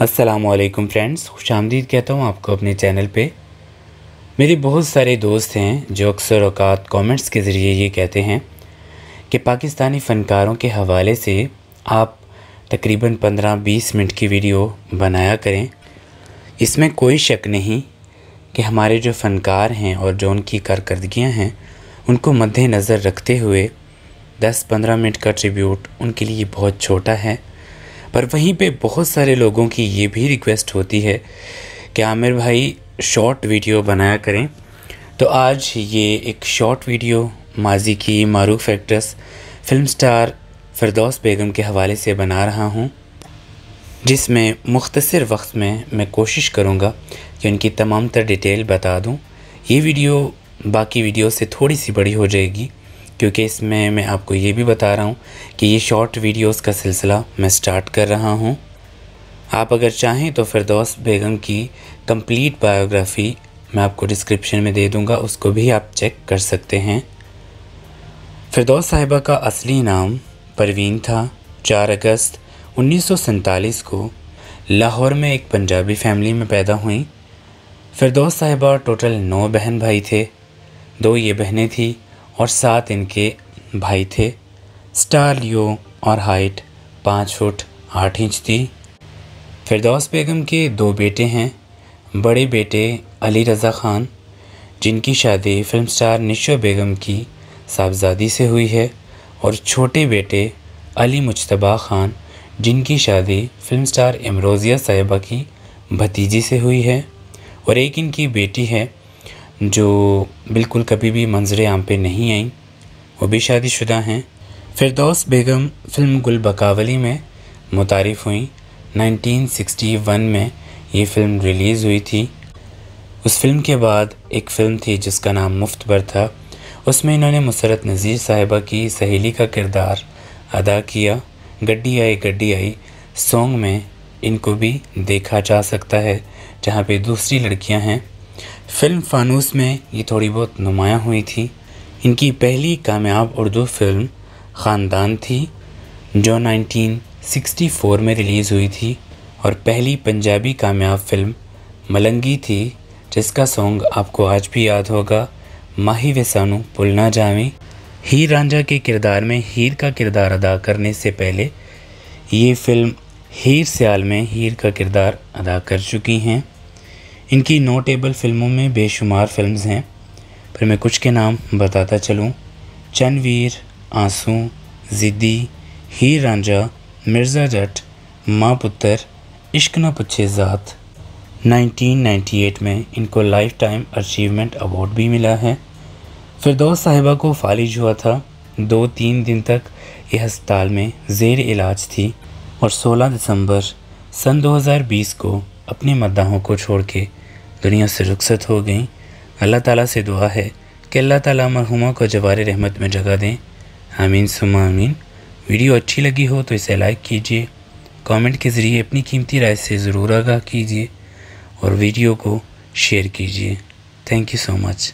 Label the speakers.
Speaker 1: असलकम फ्रेंड्स खुश आमदीद कहता हूँ आपको अपने चैनल पे मेरे बहुत सारे दोस्त हैं जो अक्सर अवकात कमेंट्स के ज़रिए ये कहते हैं कि पाकिस्तानी फ़नकारों के हवाले से आप तकरीबन 15-20 मिनट की वीडियो बनाया करें इसमें कोई शक नहीं कि हमारे जो फ़नकार हैं और जो उनकी कारकर्दगियाँ हैं उनको मद्देनज़र रखते हुए दस पंद्रह मिनट का ट्रिब्यूट उनके लिए बहुत छोटा है पर वहीं पे बहुत सारे लोगों की ये भी रिक्वेस्ट होती है कि आमिर भाई शॉर्ट वीडियो बनाया करें तो आज ये एक शॉर्ट वीडियो माजी की मरूफ actress film star Firdous Begum के हवाले से बना रहा हूँ जिसमें मुख्तसर वक्त में मैं कोशिश करूँगा कि उनकी तमाम तर डिटेल बता दूँ ये वीडियो बाकी वीडियो से थोड़ी सी बड़ी हो जाएगी क्योंकि इसमें मैं आपको ये भी बता रहा हूँ कि ये शॉर्ट वीडियोस का सिलसिला मैं स्टार्ट कर रहा हूँ आप अगर चाहें तो फिरदौस बेगम की कंप्लीट बायोग्राफ़ी मैं आपको डिस्क्रिप्शन में दे दूँगा उसको भी आप चेक कर सकते हैं फिरदौस साहिबा का असली नाम परवीन था चार अगस्त उन्नीस को लाहौर में एक पंजाबी फैमिली में पैदा हुई फिरदौस साहिबा टोटल नौ बहन भाई थे दो ये बहनें थीं और सात इनके भाई थे स्टार लियो और हाइट पाँच फुट आठ इंच थी फिरदौस बेगम के दो बेटे हैं बड़े बेटे अली रज़ा ख़ान जिनकी शादी फिल्म स्टार निशो बेगम की साहबजादी से हुई है और छोटे बेटे अली मुशतबा ख़ान जिनकी शादी फिल्म स्टार एमरोज़िया साहिबा की भतीजी से हुई है और एक इनकी बेटी है जो बिल्कुल कभी भी मंजर आम पे नहीं आई वो भी शादीशुदा हैं फिरदौस बेगम फ़िल्म गुल बकावली में मुतारफ़ हुई 1961 में ये फ़िल्म रिलीज़ हुई थी उस फिल्म के बाद एक फ़िल्म थी जिसका नाम मुफ्त बर था उसमें इन्होंने मुसरत नज़ीर साहिबा की सहेली का किरदार अदा किया गड्डी आई गड्डी आई सॉन्ग में इनको भी देखा जा सकता है जहाँ पे दूसरी लड़कियाँ हैं फिल्म फानूस में ये थोड़ी बहुत नुमाया हुई थी इनकी पहली कामयाब उर्दू फिल्म ख़ानदान थी जो 1964 में रिलीज़ हुई थी और पहली पंजाबी कामयाब फिल्म मलंगी थी जिसका सॉन्ग आपको आज भी याद होगा माही वसानु पुलना जावी हीर रांझा के किरदार में हीर का किरदार अदा करने से पहले ये फिल्म हीर सियाल में हीर का किरदार अदा कर चुकी हैं इनकी नोटेबल फिल्मों में बेशुमार फिल्म्स हैं पर मैं कुछ के नाम बताता चलूँ चनवीर आंसू ज़िद्दी हीर रांझा मिर्ज़ा जट माँ पुत्र इश्क न पुछे ज़ात 1998 में इनको लाइफ टाइम अचीवमेंट अवार्ड भी मिला है फिरदौस साहिबा को फालिज हुआ था दो तीन दिन तक यह अस्पताल में जेर इलाज थी और 16 दिसंबर सन 2020 को अपने मद्दाहों को छोड़ के दुनिया से रुखसत हो गई अल्लाह ताला से दुआ है कि अल्लाह ताला मरहुमा को जवार रहमत में जगह दें आमीन सुमा आमीन वीडियो अच्छी लगी हो तो इसे लाइक कीजिए कमेंट के ज़रिए अपनी कीमती राय से ज़रूर आगाह कीजिए और वीडियो को शेयर कीजिए थैंक यू सो मच